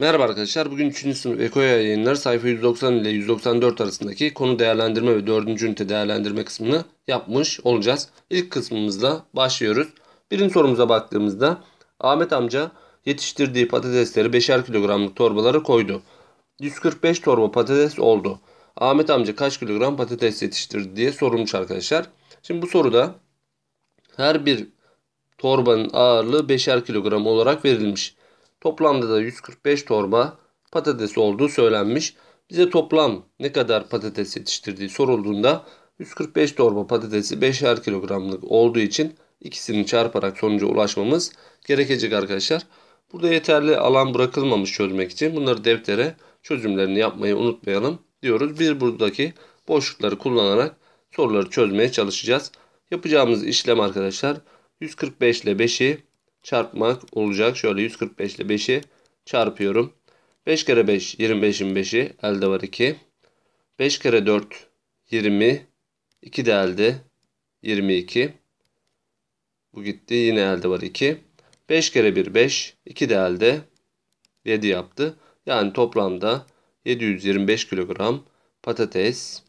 Merhaba arkadaşlar. Bugün 3. sınıf Ekoya yayınları sayfa 190 ile 194 arasındaki konu değerlendirme ve 4. ünite değerlendirme kısmını yapmış olacağız. İlk kısmımızla başlıyoruz. Birinci sorumuza baktığımızda Ahmet amca yetiştirdiği patatesleri 5'er kilogramlık torbalara koydu. 145 torba patates oldu. Ahmet amca kaç kilogram patates yetiştirdi diye sorulmuş arkadaşlar. Şimdi bu soruda her bir torbanın ağırlığı 5'er kilogram olarak verilmiş. Toplamda da 145 torba patates olduğu söylenmiş. Bize toplam ne kadar patates yetiştirdiği sorulduğunda 145 torba patatesi 5'er kilogramlık olduğu için ikisini çarparak sonuca ulaşmamız gerekecek arkadaşlar. Burada yeterli alan bırakılmamış çözmek için bunları deftere çözümlerini yapmayı unutmayalım diyoruz. Bir buradaki boşlukları kullanarak soruları çözmeye çalışacağız. Yapacağımız işlem arkadaşlar 145 ile 5'i çarpmak olacak. Şöyle 145 ile 5'i çarpıyorum. 5 kere 5 25'in 5'i elde var 2. 5 kere 4 20. 2 de elde 22. Bu gitti yine elde var 2. 5 kere 1 5. 2 de elde 7 yaptı. Yani toplamda 725 kilogram patates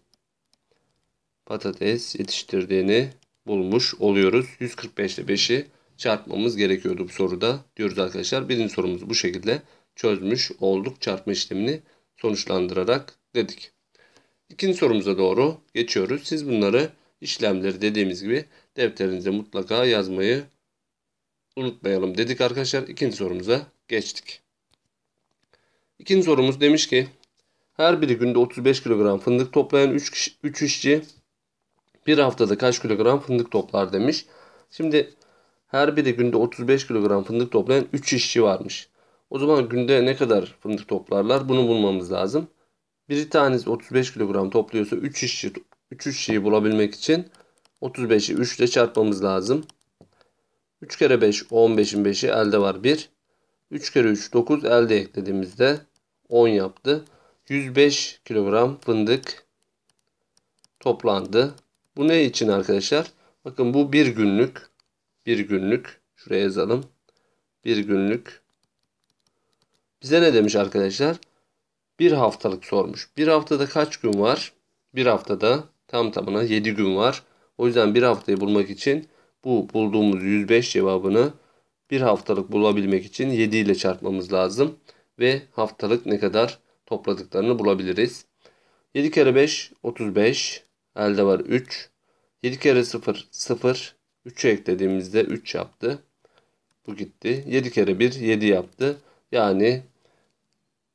patates yetiştirdiğini bulmuş oluyoruz. 145 ile 5'i çarpmamız gerekiyordu bu soruda diyoruz arkadaşlar. Birinci sorumuzu bu şekilde çözmüş olduk. Çarpma işlemini sonuçlandırarak dedik. İkinci sorumuza doğru geçiyoruz. Siz bunları işlemleri dediğimiz gibi defterinize mutlaka yazmayı unutmayalım dedik arkadaşlar. İkinci sorumuza geçtik. İkinci sorumuz demiş ki her biri günde 35 kilogram fındık toplayan 3, kişi, 3 işçi bir haftada kaç kilogram fındık toplar demiş. Şimdi her biri günde 35 kilogram fındık toplayan 3 işçi varmış. O zaman günde ne kadar fındık toplarlar bunu bulmamız lazım. Bir tanesi 35 kilogram topluyorsa 3 işçi 3 işçiyi bulabilmek için 35'i 3 ile çarpmamız lazım. 3 kere 5 15'in 5'i elde var 1. 3 kere 3 9 elde eklediğimizde 10 yaptı. 105 kilogram fındık toplandı. Bu ne için arkadaşlar? Bakın bu bir günlük bir günlük şuraya yazalım. Bir günlük. Bize ne demiş arkadaşlar? Bir haftalık sormuş. Bir haftada kaç gün var? Bir haftada tam tamına 7 gün var. O yüzden bir haftayı bulmak için bu bulduğumuz 105 cevabını bir haftalık bulabilmek için 7 ile çarpmamız lazım. Ve haftalık ne kadar topladıklarını bulabiliriz. 7 kere 5 35 elde var 3. 7 kere 0 0 3'ü eklediğimizde 3 yaptı. Bu gitti. 7 kere 1 7 yaptı. Yani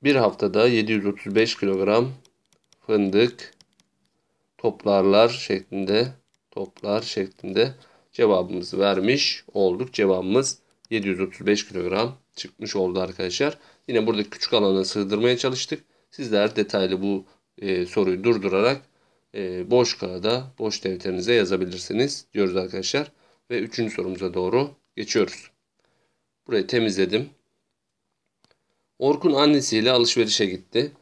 bir haftada 735 kilogram fındık toplarlar şeklinde toplar şeklinde cevabımızı vermiş olduk. Cevabımız 735 kilogram çıkmış oldu arkadaşlar. Yine burada küçük alana sığdırmaya çalıştık. Sizler detaylı bu e, soruyu durdurarak e, boş kağıda, boş defterinize yazabilirsiniz diyoruz arkadaşlar. Ve üçüncü sorumuza doğru geçiyoruz. Burayı temizledim. Orkun annesiyle alışverişe gitti.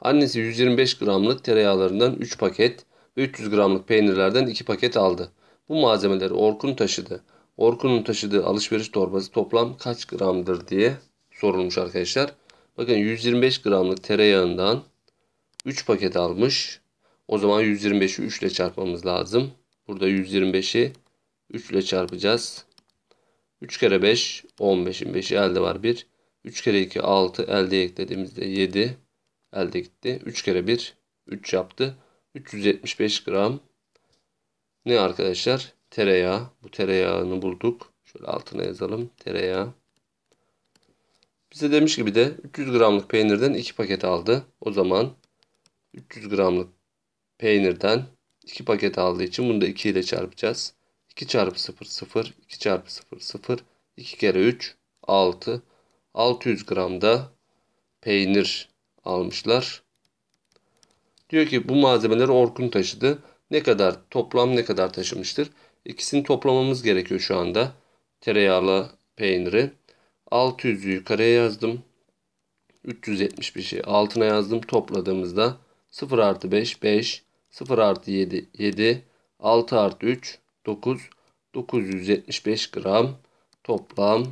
Annesi 125 gramlık tereyağlarından 3 paket ve 300 gramlık peynirlerden 2 paket aldı. Bu malzemeleri Orkun taşıdı. Orkun'un taşıdığı alışveriş torbası toplam kaç gramdır diye sorulmuş arkadaşlar. Bakın 125 gramlık tereyağından 3 paket almış. O zaman 125'i 3 ile çarpmamız lazım. Burada 125'i 3 ile çarpacağız. 3 kere 5 15'in 5'i elde var 1. 3 kere 2 6 elde eklediğimizde 7 elde gitti. 3 kere 1 3 yaptı. 375 gram ne arkadaşlar? Tereyağı. Bu tereyağını bulduk. Şöyle altına yazalım. Tereyağı. Bize demiş gibi de 300 gramlık peynirden 2 paket aldı. O zaman 300 gramlık peynirden 2 paket aldığı için bunu da 2 ile çarpacağız. 2 çarpı 0 0 2 çarpı 0 0 2 kere 3 6 600 gram da peynir almışlar. Diyor ki bu malzemeleri Orkun taşıdı. Ne kadar toplam ne kadar taşımıştır? İkisini toplamamız gerekiyor şu anda. Tereyağlı peyniri. 600'ü yukarıya yazdım. 375'i altına yazdım. Topladığımızda 0 artı 5 5 0 artı 7 7 6 artı 3 9 975 gram toplam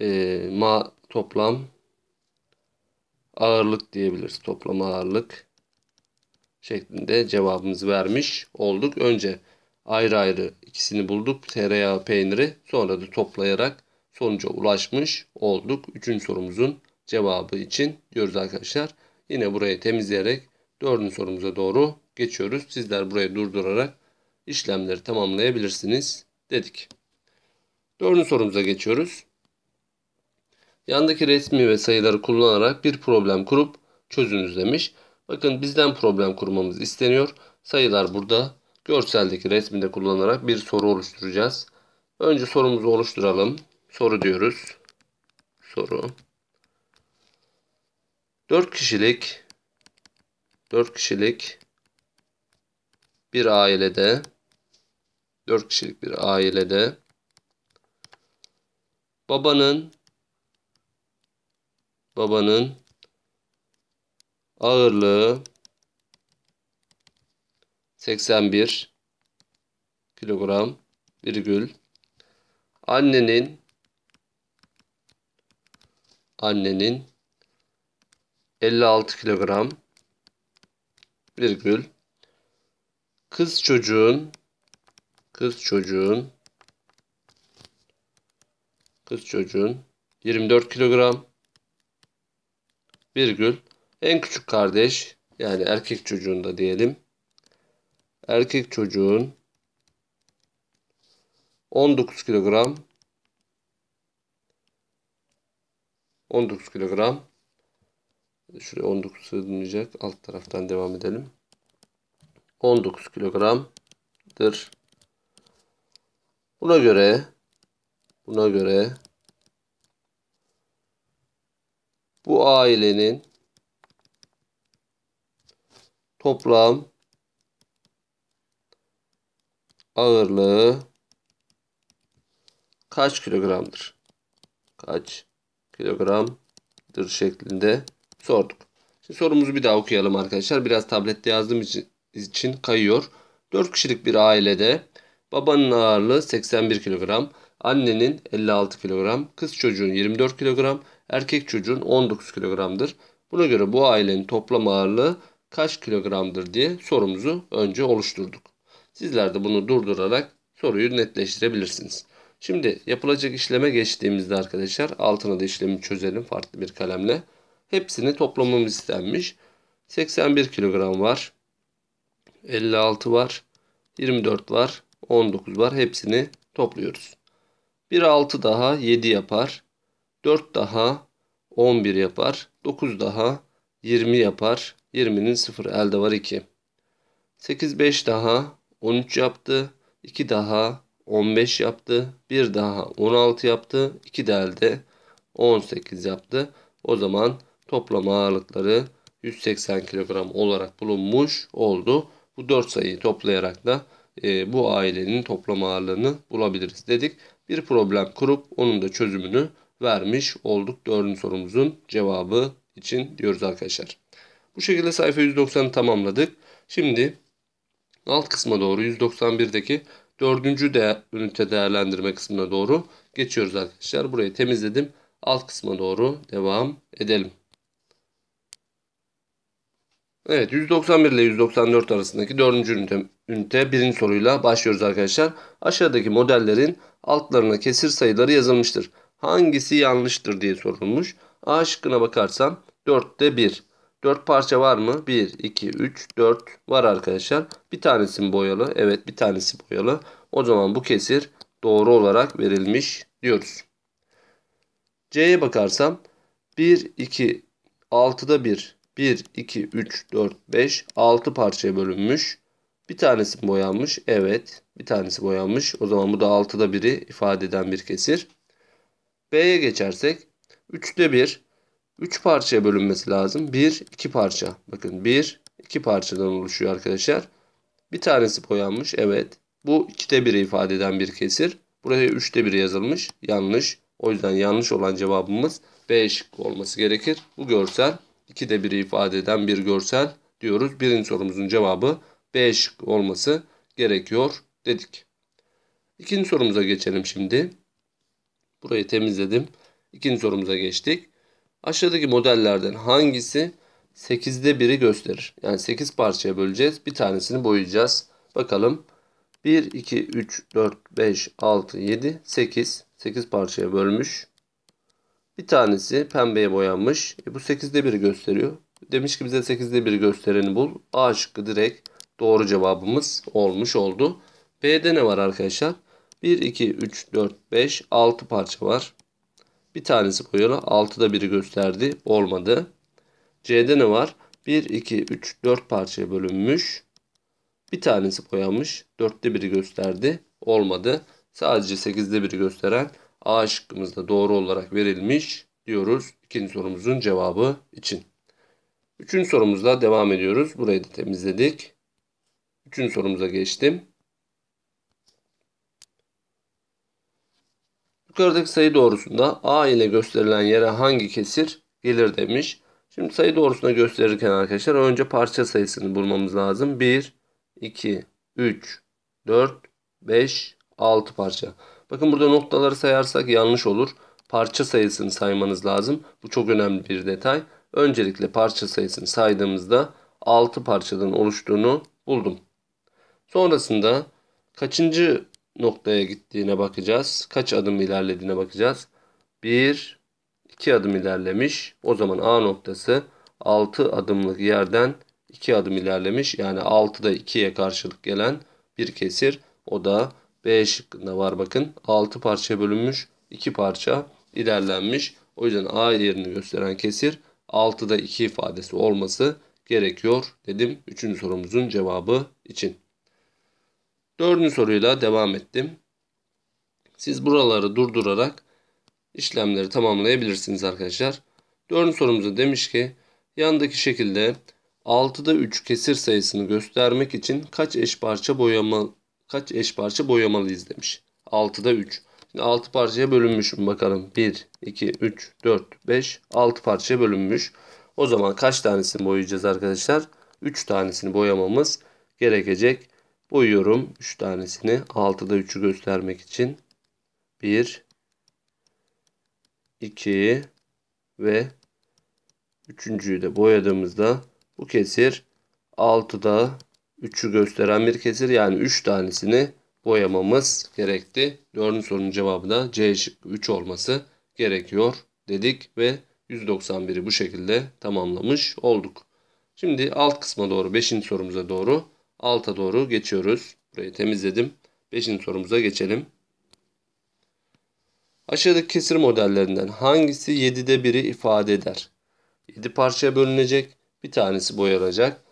e, ma toplam ağırlık diyebiliriz. Toplam ağırlık şeklinde cevabımızı vermiş olduk. Önce ayrı ayrı ikisini bulduk. Tereyağı peyniri sonra da toplayarak sonuca ulaşmış olduk. Üçüncü sorumuzun cevabı için diyoruz arkadaşlar. Yine burayı temizleyerek Dördüncü sorumuza doğru geçiyoruz. Sizler burayı durdurarak işlemleri tamamlayabilirsiniz dedik. Dördüncü sorumuza geçiyoruz. Yandaki resmi ve sayıları kullanarak bir problem kurup çözünüz demiş. Bakın bizden problem kurmamız isteniyor. Sayılar burada. Görseldeki resmi kullanarak bir soru oluşturacağız. Önce sorumuzu oluşturalım. Soru diyoruz. Soru. 4 kişilik 4 kişilik bir ailede 4 kişilik bir ailede babanın babanın ağırlığı 81 kilogram virgül annenin annenin 56 kilogram virgül kız çocuğun kız çocuğun kız çocuğun 24 kilogram virgül en küçük kardeş yani erkek çocuğun da diyelim erkek çocuğun 19 kilogram 19 kilogram Şuraya 19 sığdırılacak. Alt taraftan devam edelim. 19 kilogramdır. Buna göre buna göre bu ailenin toplam ağırlığı kaç kilogramdır? Kaç kilogramdır şeklinde sorduk. Şimdi sorumuzu bir daha okuyalım arkadaşlar. Biraz tablette yazdığım için, kayıyor. 4 kişilik bir ailede babanın ağırlığı 81 kilogram, annenin 56 kilogram, kız çocuğun 24 kilogram, erkek çocuğun 19 kilogramdır. Buna göre bu ailenin toplam ağırlığı kaç kilogramdır diye sorumuzu önce oluşturduk. Sizler de bunu durdurarak soruyu netleştirebilirsiniz. Şimdi yapılacak işleme geçtiğimizde arkadaşlar altına da işlemi çözelim farklı bir kalemle. Hepsini toplamamız istenmiş. 81 kilogram var. 56 var. 24 var. 19 var. Hepsini topluyoruz. 1 6 daha 7 yapar. 4 daha 11 yapar. 9 daha 20 yapar. 20'nin 0 elde var 2. 8 5 daha 13 yaptı. 2 daha 15 yaptı. 1 daha 16 yaptı. 2 de elde 18 yaptı. O zaman toplam ağırlıkları 180 kilogram olarak bulunmuş oldu. Bu 4 sayıyı toplayarak da e, bu ailenin toplam ağırlığını bulabiliriz dedik. Bir problem kurup onun da çözümünü vermiş olduk. Dördüncü sorumuzun cevabı için diyoruz arkadaşlar. Bu şekilde sayfa 190'ı tamamladık. Şimdi alt kısma doğru 191'deki dördüncü de ünite değerlendirme kısmına doğru geçiyoruz arkadaşlar. Burayı temizledim. Alt kısma doğru devam edelim. Evet 191 ile 194 arasındaki 4. ünite, ünite 1. soruyla başlıyoruz arkadaşlar. Aşağıdaki modellerin altlarına kesir sayıları yazılmıştır. Hangisi yanlıştır diye sorulmuş. A şıkkına bakarsam 4'te 1. 4 parça var mı? 1, 2, 3, 4 var arkadaşlar. Bir tanesi boyalı? Evet bir tanesi boyalı. O zaman bu kesir doğru olarak verilmiş diyoruz. C'ye bakarsam 1, 2, 6'da 1, 1, 2, 3, 4, 5, 6 parçaya bölünmüş. Bir tanesi boyanmış. Evet. Bir tanesi boyanmış. O zaman bu da 6'da 1'i ifade eden bir kesir. B'ye geçersek 3'te 1 3 parçaya bölünmesi lazım. 1, 2 parça. Bakın 1, 2 parçadan oluşuyor arkadaşlar. Bir tanesi boyanmış. Evet. Bu 2'te 1'i ifade eden bir kesir. Buraya 3'te 1 yazılmış. Yanlış. O yüzden yanlış olan cevabımız B şıkkı olması gerekir. Bu görsel ikide biri ifade eden bir görsel diyoruz. Birinci sorumuzun cevabı B şık olması gerekiyor dedik. İkinci sorumuza geçelim şimdi. Burayı temizledim. İkinci sorumuza geçtik. Aşağıdaki modellerden hangisi 8'de biri gösterir? Yani 8 parçaya böleceğiz. Bir tanesini boyayacağız. Bakalım. 1, 2, 3, 4, 5, 6, 7, 8. 8 parçaya bölmüş. Bir tanesi pembeye boyanmış. E bu 8'de 1'i gösteriyor. Demiş ki bize 8'de 1'i göstereni bul. A şıkkı direkt doğru cevabımız olmuş oldu. B'de ne var arkadaşlar? 1, 2, 3, 4, 5, 6 parça var. Bir tanesi boyalı. 6'da 1'i gösterdi. Olmadı. C'de ne var? 1, 2, 3, 4 parçaya bölünmüş. Bir tanesi boyanmış. 4'te 1'i gösterdi. Olmadı. Sadece 8'de 1'i gösteren A şıkkımızda doğru olarak verilmiş diyoruz. ikinci sorumuzun cevabı için. Üçüncü sorumuzla devam ediyoruz. Burayı da temizledik. Üçüncü sorumuza geçtim. Yukarıdaki sayı doğrusunda A ile gösterilen yere hangi kesir gelir demiş. Şimdi sayı doğrusuna gösterirken arkadaşlar önce parça sayısını bulmamız lazım. 1, 2, 3, 4, 5, 6 parça. Bakın burada noktaları sayarsak yanlış olur. Parça sayısını saymanız lazım. Bu çok önemli bir detay. Öncelikle parça sayısını saydığımızda 6 parçadan oluştuğunu buldum. Sonrasında kaçıncı noktaya gittiğine bakacağız. Kaç adım ilerlediğine bakacağız. 1, 2 adım ilerlemiş. O zaman A noktası 6 adımlık yerden 2 adım ilerlemiş. Yani 6'da 2'ye karşılık gelen bir kesir. O da B şıkkında var bakın. 6 parçaya bölünmüş. 2 parça ilerlenmiş. O yüzden A yerini gösteren kesir 6'da 2 ifadesi olması gerekiyor dedim. 3. sorumuzun cevabı için. 4. soruyla devam ettim. Siz buraları durdurarak işlemleri tamamlayabilirsiniz arkadaşlar. 4. sorumuzda demiş ki yandaki şekilde 6'da 3 kesir sayısını göstermek için kaç eş parça boyamalı? kaç eş parça boyamalıyız demiş. 6'da 3. Şimdi 6 parçaya bölünmüşüm bakalım. 1, 2, 3, 4, 5, 6 parçaya bölünmüş. O zaman kaç tanesini boyayacağız arkadaşlar? 3 tanesini boyamamız gerekecek. Boyuyorum 3 tanesini. 6'da 3'ü göstermek için. 1, 2 ve üçüncüyü de boyadığımızda bu kesir 6'da 3'ü gösteren bir kesir yani 3 tanesini boyamamız gerekti. 4. sorunun cevabı da C şıkkı 3 olması gerekiyor dedik ve 191'i bu şekilde tamamlamış olduk. Şimdi alt kısma doğru 5. sorumuza doğru alta doğru geçiyoruz. Burayı temizledim. 5. sorumuza geçelim. Aşağıdaki kesir modellerinden hangisi 7'de 1'i ifade eder? 7 parçaya bölünecek, bir tanesi boyanacak.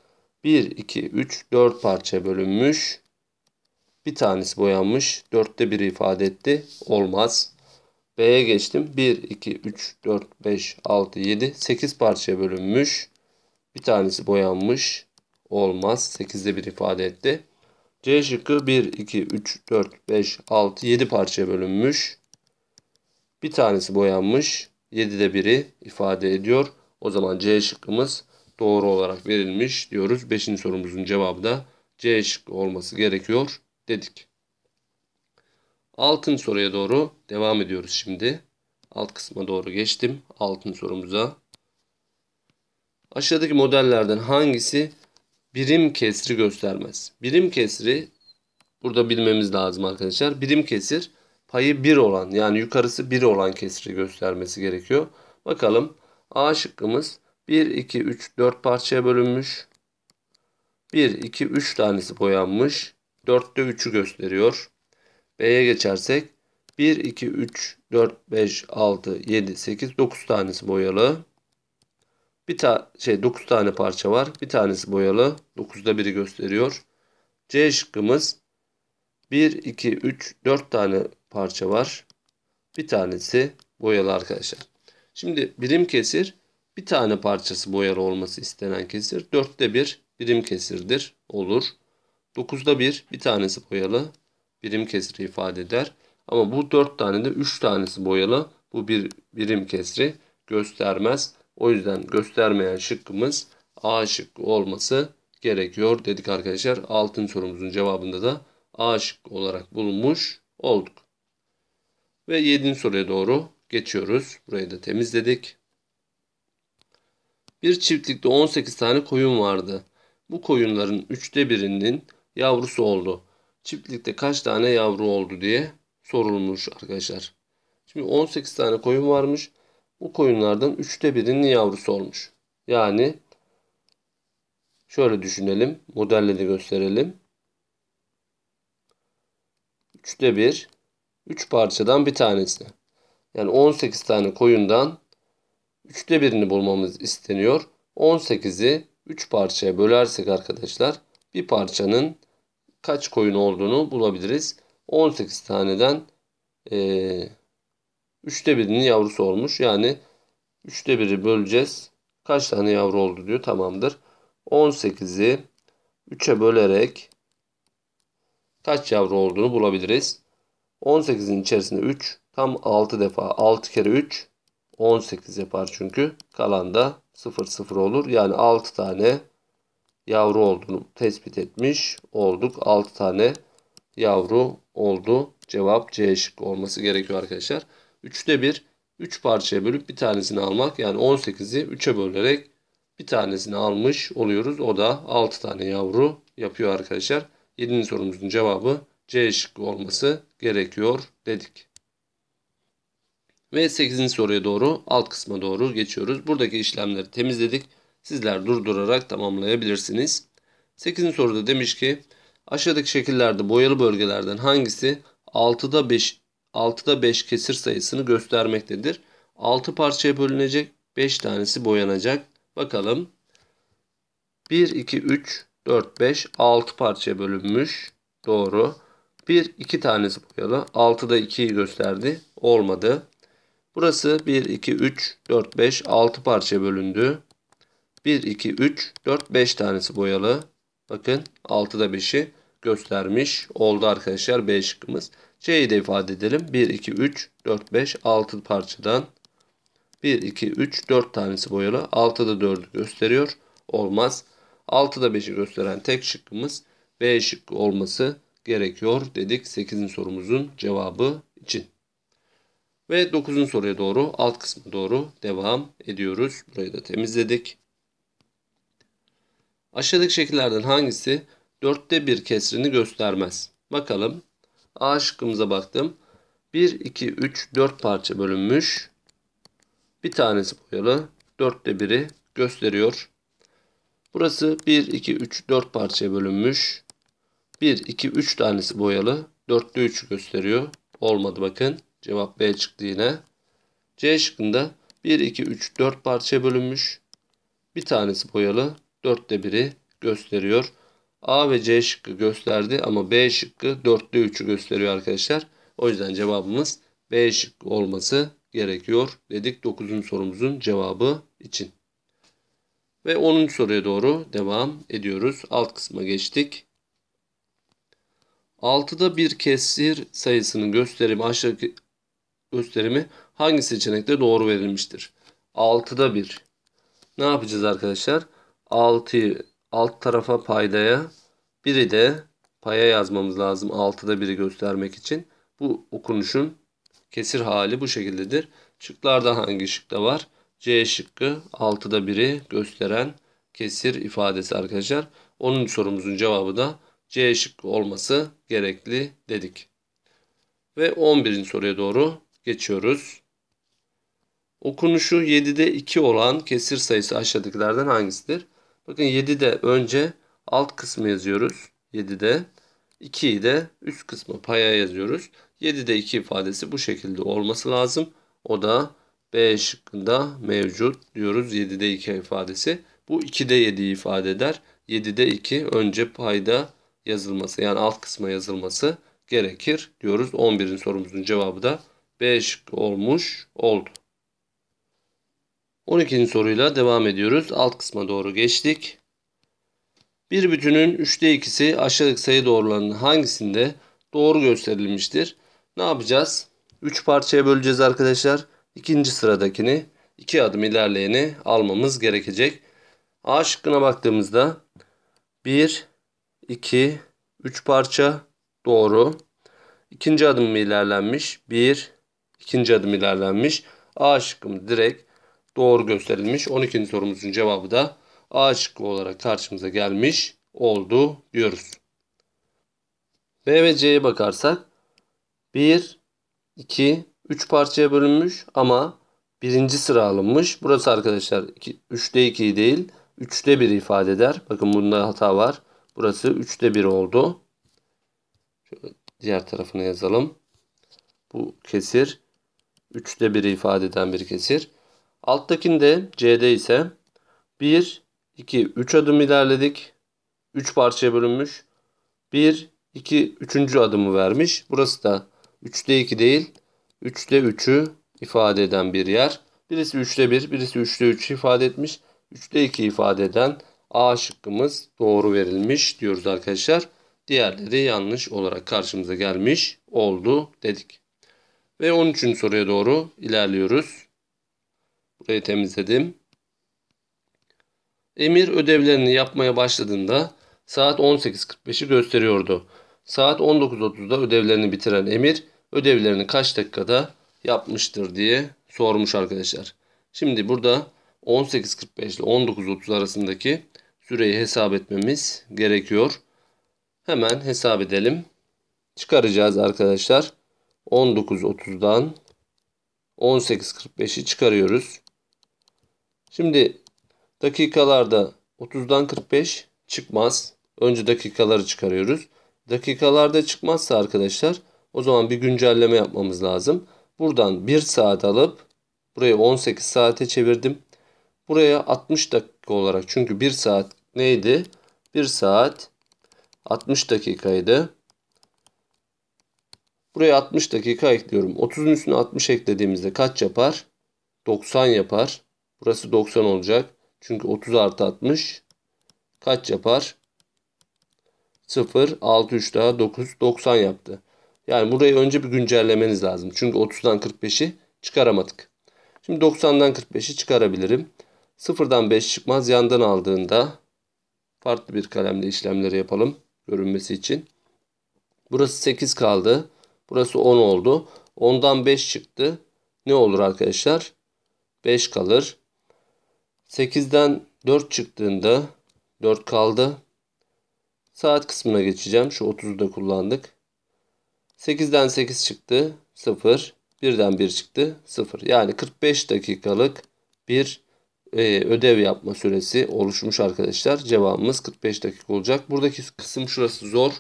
1, 2, 3, 4 parça bölünmüş. Bir tanesi boyanmış. dörtte 1 ifade etti. Olmaz. B'ye geçtim. 1, 2, 3, 4, 5, 6, 7, 8 parçaya bölünmüş. Bir tanesi boyanmış. Olmaz. 8'de 1 ifade etti. C şıkkı 1, 2, 3, 4, 5, 6, 7 parçaya bölünmüş. Bir tanesi boyanmış. 7'de biri ifade ediyor. O zaman C şıkkımız doğru olarak verilmiş diyoruz. Beşinci sorumuzun cevabı da C şıkkı olması gerekiyor dedik. Altın soruya doğru devam ediyoruz şimdi. Alt kısma doğru geçtim. Altın sorumuza. Aşağıdaki modellerden hangisi birim kesri göstermez? Birim kesri burada bilmemiz lazım arkadaşlar. Birim kesir payı 1 olan yani yukarısı 1 olan kesri göstermesi gerekiyor. Bakalım A şıkkımız 1, 2, 3, 4 parçaya bölünmüş. 1, 2, 3 tanesi boyanmış. 4'te 3'ü gösteriyor. B'ye geçersek 1, 2, 3, 4, 5, 6, 7, 8, 9 tanesi boyalı. Bir ta şey 9 tane parça var. Bir tanesi boyalı. 9'da biri gösteriyor. C şıkkımız 1, 2, 3, 4 tane parça var. Bir tanesi boyalı arkadaşlar. Şimdi birim kesir bir tane parçası boyalı olması istenen kesir. Dörtte bir birim kesirdir olur. Dokuzda bir bir tanesi boyalı birim kesri ifade eder. Ama bu dört tane de üç tanesi boyalı. Bu bir birim kesri göstermez. O yüzden göstermeyen şıkkımız A şıkkı olması gerekiyor dedik arkadaşlar. Altın sorumuzun cevabında da A şıkkı olarak bulunmuş olduk. Ve 7. soruya doğru geçiyoruz. Burayı da temizledik. Bir çiftlikte 18 tane koyun vardı. Bu koyunların üçte birinin yavrusu oldu. Çiftlikte kaç tane yavru oldu diye sorulmuş arkadaşlar. Şimdi 18 tane koyun varmış. Bu koyunlardan üçte birinin yavrusu olmuş. Yani şöyle düşünelim. Modelle de gösterelim. Üçte bir. Üç parçadan bir tanesi. Yani 18 tane koyundan Üçte birini bulmamız isteniyor. 18'i 3 parçaya bölersek arkadaşlar bir parçanın kaç koyun olduğunu bulabiliriz. 18 taneden e, üçte birinin yavrusu olmuş. Yani üçte biri böleceğiz. Kaç tane yavru oldu diyor. Tamamdır. 18'i 3'e bölerek kaç yavru olduğunu bulabiliriz. 18'in içerisinde 3 tam 6 defa 6 kere 3 18 yapar çünkü. Kalan da 0 0 olur. Yani 6 tane yavru olduğunu tespit etmiş olduk. 6 tane yavru oldu. Cevap C şıkkı olması gerekiyor arkadaşlar. 3'te 1 3 parçaya bölüp bir tanesini almak yani 18'i 3'e bölerek bir tanesini almış oluyoruz. O da 6 tane yavru yapıyor arkadaşlar. 7. sorumuzun cevabı C şıkkı olması gerekiyor dedik. Ve 8. soruya doğru alt kısma doğru geçiyoruz. Buradaki işlemleri temizledik. Sizler durdurarak tamamlayabilirsiniz. 8. soruda demiş ki aşağıdaki şekillerde boyalı bölgelerden hangisi 6'da 5 6'da 5 kesir sayısını göstermektedir. 6 parçaya bölünecek, 5 tanesi boyanacak. Bakalım. 1 2 3 4 5 6 parçaya bölünmüş. Doğru. 1 2 tanesi boyalı. 6'da 2'yi gösterdi. Olmadı. Burası 1, 2, 3, 4, 5, 6 parça bölündü. 1, 2, 3, 4, 5 tanesi boyalı. Bakın 6'da 5'i göstermiş oldu arkadaşlar B şıkkımız. C'yi de ifade edelim. 1, 2, 3, 4, 5, 6 parçadan 1, 2, 3, 4 tanesi boyalı. 6'da 4'ü gösteriyor. Olmaz. 6'da 5'i gösteren tek şıkkımız B şıkkı olması gerekiyor dedik 8. sorumuzun cevabı için. Ve 9. soruya doğru alt kısmı doğru devam ediyoruz. Burayı da temizledik. Aşağıdaki şekillerden hangisi dörtte bir kesrini göstermez? Bakalım. A şıkkımıza baktım. 1, 2, 3, 4 parça bölünmüş. Bir tanesi boyalı. Dörtte biri gösteriyor. Burası 1, 2, 3, 4 parçaya bölünmüş. 1, 2, 3 tanesi boyalı. Dörtte 3 gösteriyor. Olmadı bakın. Cevap B çıktı yine. C şıkkında 1, 2, 3, 4 parçaya bölünmüş. Bir tanesi boyalı. dörtte biri gösteriyor. A ve C şıkkı gösterdi ama B şıkkı dörtte üçü gösteriyor arkadaşlar. O yüzden cevabımız B şıkkı olması gerekiyor dedik 9. sorumuzun cevabı için. Ve 10. soruya doğru devam ediyoruz. Alt kısma geçtik. 6'da bir kesir sayısının gösterimi aşağı gösterimi hangi seçenekte doğru verilmiştir? 6'da 1. Ne yapacağız arkadaşlar? 6'yı alt tarafa paydaya, biri de paya yazmamız lazım 6'da 1'i göstermek için. Bu okunuşun kesir hali bu şekildedir. Şıklarda hangi şıkta var? C şıkkı 6'da 1'i gösteren kesir ifadesi arkadaşlar. Onun sorumuzun cevabı da C şıkkı olması gerekli dedik. Ve 11. soruya doğru geçiyoruz. Okunuşu 7'de 2 olan kesir sayısı aşağıdakilerden hangisidir? Bakın 7'de önce alt kısmı yazıyoruz. 7'de 2'yi de üst kısmı paya yazıyoruz. 7'de 2 ifadesi bu şekilde olması lazım. O da B şıkkında mevcut diyoruz 7'de 2 ifadesi. Bu 2'de 7 ifade eder. 7'de 2 önce payda yazılması yani alt kısma yazılması gerekir diyoruz. 11'in sorumuzun cevabı da 5 olmuş oldu. 12. soruyla devam ediyoruz. Alt kısma doğru geçtik. Bir bütünün 3'te 2'si aşağıdaki sayı doğrularının hangisinde doğru gösterilmiştir? Ne yapacağız? 3 parçaya böleceğiz arkadaşlar. İkinci sıradakini 2 iki adım ilerleyeni almamız gerekecek. A şıkkına baktığımızda 1, 2, 3 parça doğru. İkinci adım ilerlenmiş. 1, İkinci adım ilerlenmiş. A şıkkım direkt doğru gösterilmiş. 12. sorumuzun cevabı da A şıkkı olarak karşımıza gelmiş oldu diyoruz. B ve C'ye bakarsak 1, 2, 3 parçaya bölünmüş ama birinci sıra alınmış. Burası arkadaşlar 2, 3'te 2 değil 3'te 1 ifade eder. Bakın bunda hata var. Burası 3'te 1 oldu. Şöyle diğer tarafına yazalım. Bu kesir. Üçte biri ifade eden bir kesir. Alttakinde C'de ise 1, 2, 3 adım ilerledik. 3 parçaya bölünmüş. 1, 2, 3. adımı vermiş. Burası da 3'te 2 değil, 3'te 3'ü ifade eden bir yer. Birisi 3'te 1, birisi 3'te 3 ifade etmiş. 3'te 2 ifade eden A şıkkımız doğru verilmiş diyoruz arkadaşlar. Diğerleri yanlış olarak karşımıza gelmiş oldu dedik. Ve 13. soruya doğru ilerliyoruz. Burayı temizledim. Emir ödevlerini yapmaya başladığında saat 18.45'i gösteriyordu. Saat 19.30'da ödevlerini bitiren Emir ödevlerini kaç dakikada yapmıştır diye sormuş arkadaşlar. Şimdi burada 18.45 ile 19.30 arasındaki süreyi hesap etmemiz gerekiyor. Hemen hesap edelim. Çıkaracağız arkadaşlar. 19.30'dan 18.45'i çıkarıyoruz. Şimdi dakikalarda 30'dan 45 çıkmaz. Önce dakikaları çıkarıyoruz. Dakikalarda çıkmazsa arkadaşlar o zaman bir güncelleme yapmamız lazım. Buradan 1 saat alıp burayı 18 saate çevirdim. Buraya 60 dakika olarak çünkü 1 saat neydi? 1 saat 60 dakikaydı. Buraya 60 dakika ekliyorum. 30'un üstüne 60 eklediğimizde kaç yapar? 90 yapar. Burası 90 olacak. Çünkü 30 artı 60 kaç yapar? 0, 6, 3 daha 9, 90 yaptı. Yani burayı önce bir güncellemeniz lazım. Çünkü 30'dan 45'i çıkaramadık. Şimdi 90'dan 45'i çıkarabilirim. 0'dan 5 çıkmaz. Yandan aldığında farklı bir kalemle işlemleri yapalım. Görünmesi için. Burası 8 kaldı. Burası 10 oldu. 10'dan 5 çıktı. Ne olur arkadaşlar? 5 kalır. 8'den 4 çıktığında 4 kaldı. Saat kısmına geçeceğim. Şu 30'u da kullandık. 8'den 8 çıktı. 0. 1'den 1 çıktı. 0. Yani 45 dakikalık bir e, ödev yapma süresi oluşmuş arkadaşlar. Cevabımız 45 dakika olacak. Buradaki kısım şurası zor.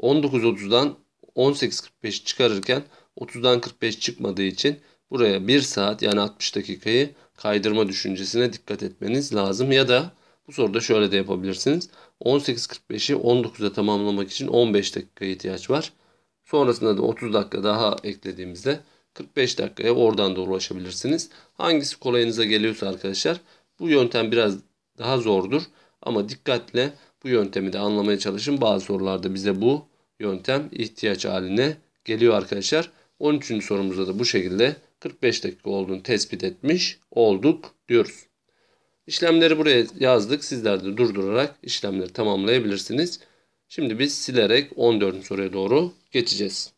19.30'dan 18.45 çıkarırken 30'dan 45 çıkmadığı için buraya 1 saat yani 60 dakikayı kaydırma düşüncesine dikkat etmeniz lazım. Ya da bu soruda şöyle de yapabilirsiniz. 18.45'i 19'a tamamlamak için 15 dakika ihtiyaç var. Sonrasında da 30 dakika daha eklediğimizde 45 dakikaya oradan da ulaşabilirsiniz. Hangisi kolayınıza geliyorsa arkadaşlar bu yöntem biraz daha zordur. Ama dikkatle bu yöntemi de anlamaya çalışın. Bazı sorularda bize bu yöntem ihtiyaç haline geliyor arkadaşlar. 13. sorumuzda da bu şekilde 45 dakika olduğunu tespit etmiş olduk diyoruz. İşlemleri buraya yazdık. Sizler de durdurarak işlemleri tamamlayabilirsiniz. Şimdi biz silerek 14. soruya doğru geçeceğiz.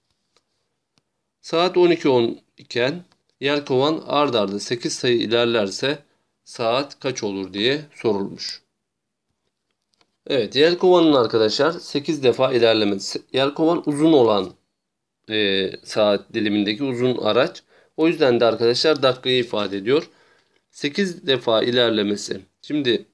Saat 12.10 iken yelkovan ard arda 8 sayı ilerlerse saat kaç olur diye sorulmuş. Evet yer kovanın arkadaşlar 8 defa ilerlemesi. Yer kovan uzun olan e, saat dilimindeki uzun araç. O yüzden de arkadaşlar dakikayı ifade ediyor. 8 defa ilerlemesi. Şimdi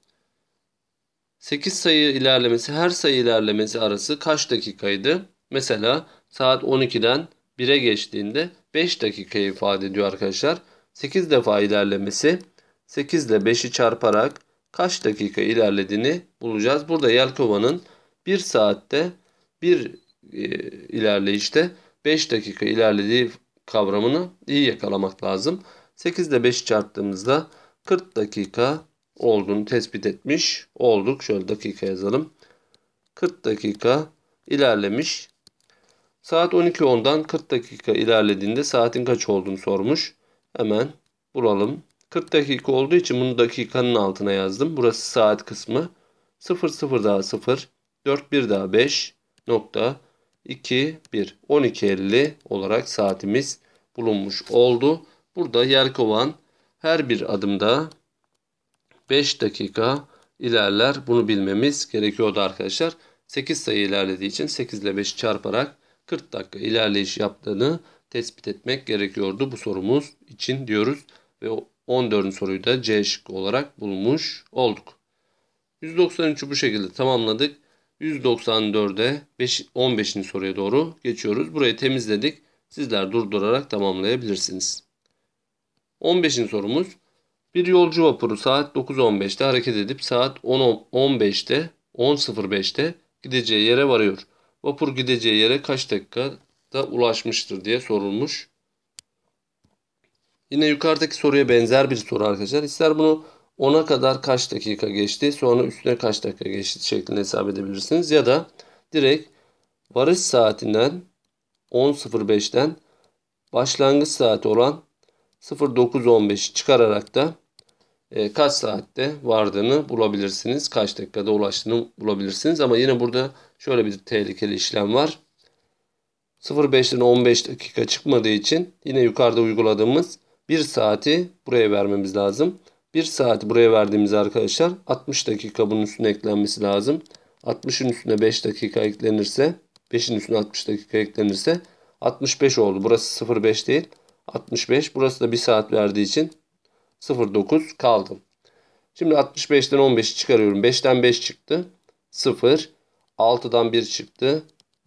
8 sayı ilerlemesi her sayı ilerlemesi arası kaç dakikaydı? Mesela saat 12'den 1'e geçtiğinde 5 dakikayı ifade ediyor arkadaşlar. 8 defa ilerlemesi 8 ile 5'i çarparak kaç dakika ilerlediğini bulacağız. Burada Yelkova'nın 1 saatte bir e, ilerleyişte 5 dakika ilerlediği kavramını iyi yakalamak lazım. 8 ile 5 çarptığımızda 40 dakika olduğunu tespit etmiş olduk. Şöyle dakika yazalım. 40 dakika ilerlemiş. Saat 12.10'dan 40 dakika ilerlediğinde saatin kaç olduğunu sormuş. Hemen bulalım. 40 dakika olduğu için bunu dakikanın altına yazdım. Burası saat kısmı. 00 0 daha 0 41 daha 5 nokta 2 1 12.50 olarak saatimiz bulunmuş oldu. Burada yer kovan her bir adımda 5 dakika ilerler. Bunu bilmemiz gerekiyordu arkadaşlar. 8 sayı ilerlediği için 8 ile 5 çarparak 40 dakika ilerleyiş yaptığını tespit etmek gerekiyordu bu sorumuz için diyoruz. Ve 14. soruyu da C şıkkı olarak bulmuş olduk. 193'ü bu şekilde tamamladık. 194'e 5, 15. soruya doğru geçiyoruz. Burayı temizledik. Sizler durdurarak tamamlayabilirsiniz. 15. sorumuz. Bir yolcu vapuru saat 9.15'te hareket edip saat 10.15'te 10.05'te gideceği yere varıyor. Vapur gideceği yere kaç dakikada ulaşmıştır diye sorulmuş. Yine yukarıdaki soruya benzer bir soru arkadaşlar. İster bunu 10'a kadar kaç dakika geçti sonra üstüne kaç dakika geçti şeklinde hesap edebilirsiniz. Ya da direkt varış saatinden 10.05'ten başlangıç saati olan 09.15'i çıkararak da e, kaç saatte vardığını bulabilirsiniz. Kaç dakikada ulaştığını bulabilirsiniz. Ama yine burada şöyle bir tehlikeli işlem var. 05'ten 15 dakika çıkmadığı için yine yukarıda uyguladığımız 1 saati buraya vermemiz lazım. 1 saati buraya verdiğimiz arkadaşlar 60 dakika bunun üstüne eklenmesi lazım. 60'ın üstüne 5 dakika eklenirse 5'in üstüne 60 dakika eklenirse 65 oldu. Burası 0.5 değil. 65. Burası da 1 saat verdiği için 0.9 kaldım. Şimdi 65'ten 15'i çıkarıyorum. 5'ten 5 çıktı. 0. 6'dan 1 çıktı.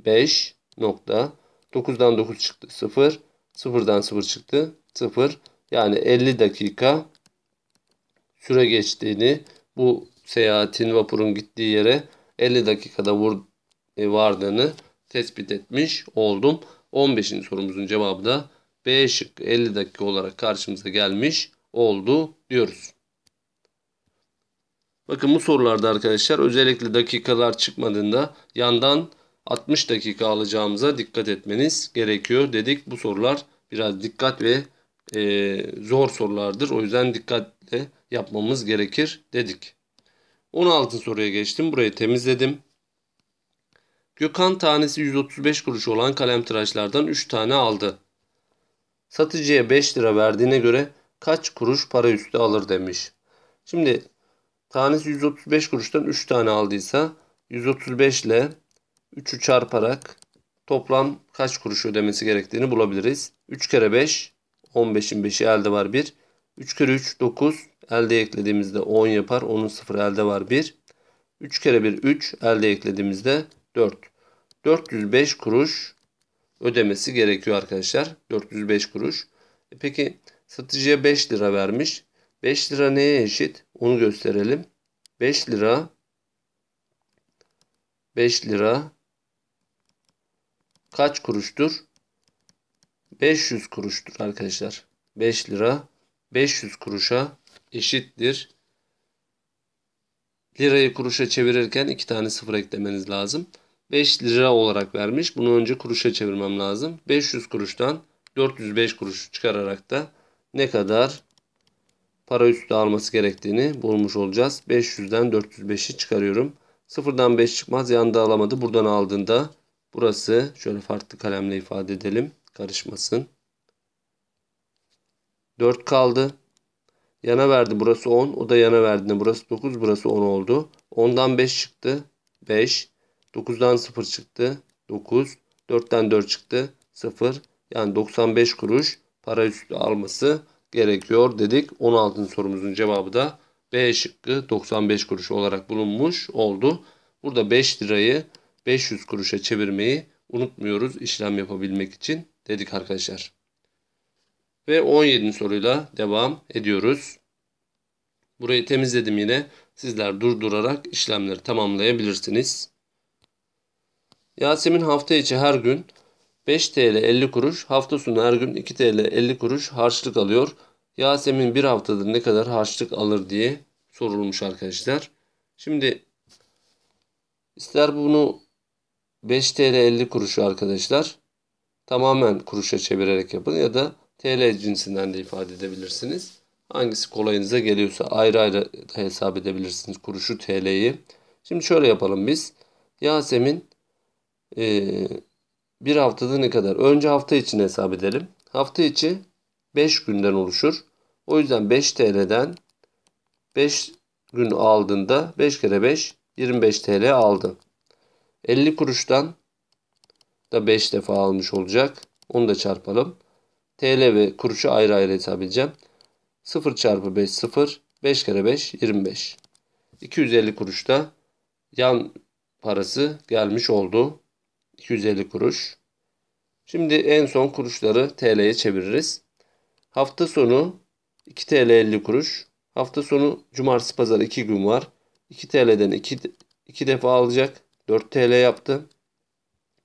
5 nokta. 9'dan 9 çıktı. 0. 0'dan 0 çıktı. 0 yani 50 dakika süre geçtiğini bu seyahatin vapurun gittiği yere 50 dakikada vur, e, vardığını tespit etmiş oldum. 15. sorumuzun cevabı da B şık 50 dakika olarak karşımıza gelmiş oldu diyoruz. Bakın bu sorularda arkadaşlar özellikle dakikalar çıkmadığında yandan 60 dakika alacağımıza dikkat etmeniz gerekiyor dedik. Bu sorular biraz dikkat ve e, zor sorulardır. O yüzden dikkatle yapmamız gerekir dedik. 16. soruya geçtim. Burayı temizledim. Gökhan tanesi 135 kuruş olan kalem tıraşlardan 3 tane aldı. Satıcıya 5 lira verdiğine göre kaç kuruş para üstü alır demiş. Şimdi tanesi 135 kuruştan 3 tane aldıysa 135 ile 3'ü çarparak toplam kaç kuruş ödemesi gerektiğini bulabiliriz. 3 kere 5 15'in 5'i elde var 1. 3 kere 3 9 elde eklediğimizde 10 yapar. Onun 0 elde var 1. 3 kere 1 3 elde eklediğimizde 4. 405 kuruş ödemesi gerekiyor arkadaşlar. 405 kuruş. E peki satıcıya 5 lira vermiş. 5 lira neye eşit? Onu gösterelim. 5 lira 5 lira kaç kuruştur? 500 kuruştur arkadaşlar. 5 lira 500 kuruşa eşittir. Lirayı kuruşa çevirirken iki tane sıfır eklemeniz lazım. 5 lira olarak vermiş. Bunu önce kuruşa çevirmem lazım. 500 kuruştan 405 kuruş çıkararak da ne kadar para üstü alması gerektiğini bulmuş olacağız. 500'den 405'i çıkarıyorum. Sıfırdan 5 çıkmaz. Yanda alamadı. Buradan aldığında burası şöyle farklı kalemle ifade edelim. Karışmasın. 4 kaldı. Yana verdi burası 10. O da yana verdi. burası 9. Burası 10 oldu. 10'dan 5 çıktı. 5. 9'dan 0 çıktı. 9. 4'ten 4 çıktı. 0. Yani 95 kuruş para üstü alması gerekiyor dedik. 16. sorumuzun cevabı da B şıkkı 95 kuruş olarak bulunmuş oldu. Burada 5 lirayı 500 kuruşa çevirmeyi unutmuyoruz işlem yapabilmek için dedik arkadaşlar. Ve 17. soruyla devam ediyoruz. Burayı temizledim yine. Sizler durdurarak işlemleri tamamlayabilirsiniz. Yasemin hafta içi her gün 5 TL 50 kuruş, hafta sonu her gün 2 TL 50 kuruş harçlık alıyor. Yasemin bir haftadır ne kadar harçlık alır diye sorulmuş arkadaşlar. Şimdi ister bunu 5 TL 50 kuruşu arkadaşlar tamamen kuruşa çevirerek yapın ya da TL cinsinden de ifade edebilirsiniz. Hangisi kolayınıza geliyorsa ayrı ayrı da hesap edebilirsiniz kuruşu TL'yi. Şimdi şöyle yapalım biz. Yasemin e, bir haftada ne kadar? Önce hafta için hesap edelim. Hafta içi 5 günden oluşur. O yüzden 5 TL'den 5 gün aldığında 5 kere 5 25 TL aldı. 50 kuruştan da 5 defa almış olacak. Onu da çarpalım. TL ve kuruşu ayrı ayrı hesap edeceğim. 0 çarpı 5 0. 5 kere 5 25. 250 kuruş da yan parası gelmiş oldu. 250 kuruş. Şimdi en son kuruşları TL'ye çeviririz. Hafta sonu 2 TL 50 kuruş. Hafta sonu cumartesi pazar 2 gün var. 2 TL'den 2, 2 defa alacak. 4 TL yaptı.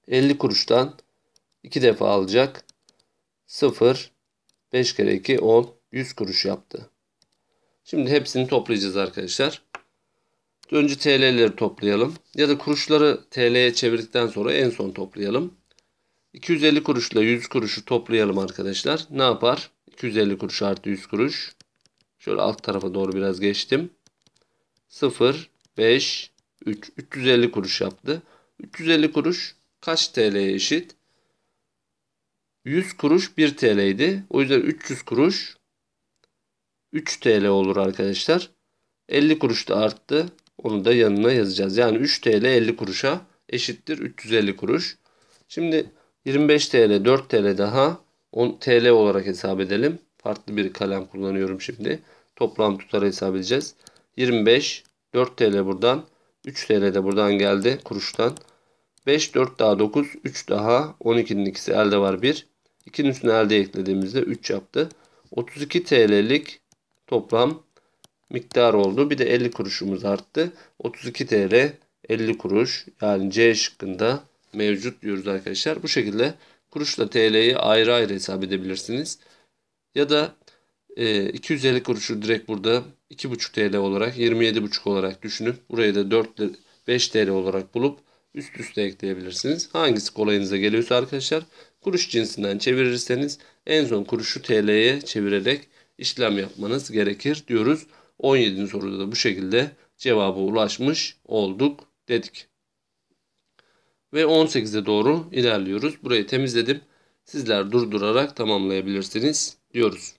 50 kuruştan 2 defa alacak. 0, 5 kere 2, 10, 100 kuruş yaptı. Şimdi hepsini toplayacağız arkadaşlar. Önce TL'leri toplayalım. Ya da kuruşları TL'ye çevirdikten sonra en son toplayalım. 250 kuruşla 100 kuruşu toplayalım arkadaşlar. Ne yapar? 250 kuruş artı 100 kuruş. Şöyle alt tarafa doğru biraz geçtim. 0, 5, 3. 350 kuruş yaptı. 350 kuruş kaç TL eşit? 100 kuruş 1 TL idi. O yüzden 300 kuruş 3 TL olur arkadaşlar. 50 kuruş da arttı. Onu da yanına yazacağız. Yani 3 TL 50 kuruşa eşittir 350 kuruş. Şimdi 25 TL 4 TL daha 10 TL olarak hesap edelim. Farklı bir kalem kullanıyorum şimdi. Toplam tutarı hesap edeceğiz. 25 4 TL buradan 3 TL de buradan geldi kuruştan. 5, 4 daha 9, 3 daha 12'nin ikisi elde var 1. 2'nin üstüne elde eklediğimizde 3 yaptı. 32 TL'lik toplam miktar oldu. Bir de 50 kuruşumuz arttı. 32 TL 50 kuruş yani C şıkkında mevcut diyoruz arkadaşlar. Bu şekilde kuruşla TL'yi ayrı ayrı hesap edebilirsiniz. Ya da e, 250 kuruşu direkt burada 2,5 TL olarak 27,5 olarak düşünüp buraya da 4 5 TL olarak bulup üst üste ekleyebilirsiniz. Hangisi kolayınıza geliyorsa arkadaşlar kuruş cinsinden çevirirseniz en son kuruşu TL'ye çevirerek işlem yapmanız gerekir diyoruz. 17. soruda da bu şekilde cevaba ulaşmış olduk dedik. Ve 18'e doğru ilerliyoruz. Burayı temizledim. Sizler durdurarak tamamlayabilirsiniz diyoruz.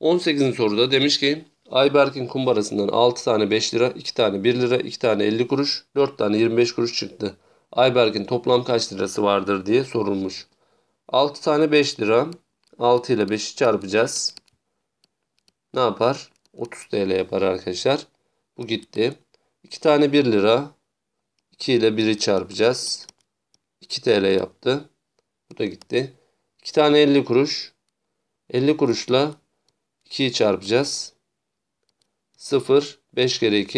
18. soruda demiş ki Ayberk'in kumbarasından 6 tane 5 lira, 2 tane 1 lira, 2 tane 50 kuruş, 4 tane 25 kuruş çıktı. Ayberk'in toplam kaç lirası vardır diye sorulmuş. 6 tane 5 lira. 6 ile 5'i çarpacağız. Ne yapar? 30 TL yapar arkadaşlar. Bu gitti. 2 tane 1 lira. 2 ile 1'i çarpacağız. 2 TL yaptı. Bu da gitti. 2 tane 50 kuruş. 50 kuruşla 2'yi çarpacağız. 0, 5 kere 2,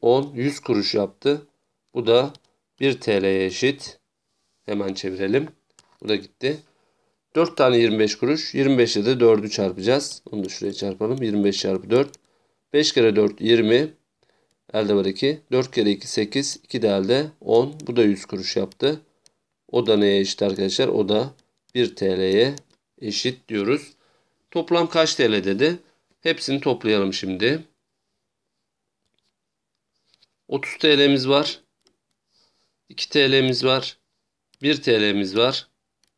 10, 100 kuruş yaptı. Bu da 1 TL'ye eşit. Hemen çevirelim. Bu da gitti. 4 tane 25 kuruş. 25 ile de 4'ü çarpacağız. Onu da şuraya çarpalım. 25 çarpı 4. 5 kere 4 20. Elde var 2. 4 kere 2 8. 2 de elde 10. Bu da 100 kuruş yaptı. O da neye eşit arkadaşlar? O da 1 TL'ye eşit diyoruz. Toplam kaç TL dedi? Hepsini toplayalım şimdi. 30 TL'miz var. 2 TL'miz var. 1 TL'miz var.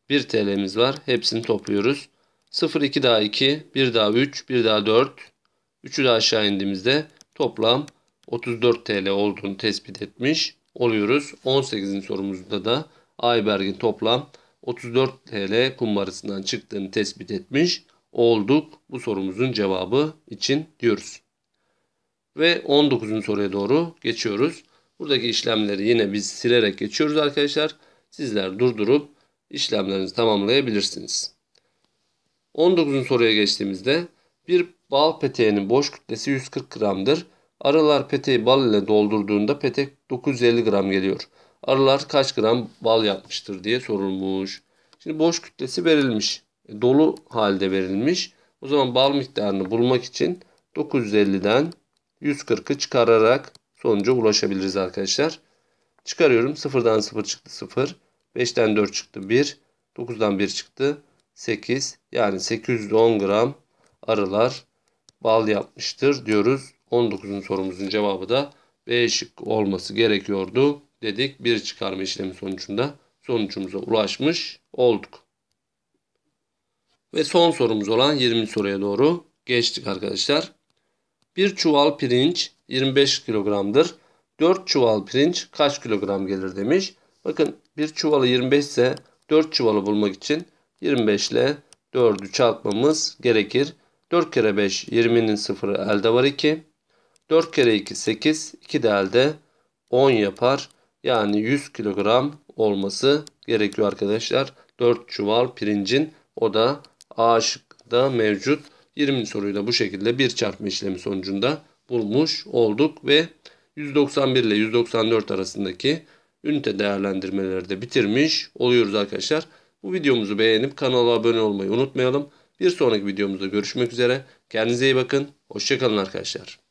1 TL'miz var. Hepsini topluyoruz. 0, 2 daha 2, 1 daha 3, 1 daha 4. 3'ü de aşağı indiğimizde toplam 34 TL olduğunu tespit etmiş oluyoruz. 18. sorumuzda da Ayberg'in toplam 34 TL kumbarasından çıktığını tespit etmiş olduk. Bu sorumuzun cevabı için diyoruz. Ve 19. soruya doğru geçiyoruz. Buradaki işlemleri yine biz silerek geçiyoruz arkadaşlar. Sizler durdurup işlemlerinizi tamamlayabilirsiniz. 19. soruya geçtiğimizde bir bal peteğinin boş kütlesi 140 gramdır. Arılar peteği bal ile doldurduğunda petek 950 gram geliyor. Arılar kaç gram bal yapmıştır diye sorulmuş. Şimdi boş kütlesi verilmiş. E, dolu halde verilmiş. O zaman bal miktarını bulmak için 950'den 140'ı çıkararak sonuca ulaşabiliriz arkadaşlar. Çıkarıyorum. 0'dan 0 çıktı 0. 5'ten 4 çıktı 1. 9'dan 1 çıktı 8. Yani 810 gram arılar bal yapmıştır diyoruz. 19'un sorumuzun cevabı da B şık olması gerekiyordu dedik. Bir çıkarma işlemi sonucunda sonucumuza ulaşmış olduk. Ve son sorumuz olan 20 soruya doğru geçtik arkadaşlar. 1 çuval pirinç 25 kilogramdır. 4 çuval pirinç kaç kilogram gelir demiş. Bakın 1 çuvalı 25 ise 4 çuvalı bulmak için 25 ile 4'ü çarpmamız gerekir. 4 kere 5 20'nin sıfırı elde var 2. 4 kere 2 8 2 de elde 10 yapar. Yani 100 kilogram olması gerekiyor arkadaşlar. 4 çuval pirincin o da A şıkkında mevcut. 20. soruyu da bu şekilde bir çarpma işlemi sonucunda bulmuş olduk ve 191 ile 194 arasındaki ünite değerlendirmeleri de bitirmiş oluyoruz arkadaşlar. Bu videomuzu beğenip kanala abone olmayı unutmayalım. Bir sonraki videomuzda görüşmek üzere. Kendinize iyi bakın. Hoşçakalın arkadaşlar.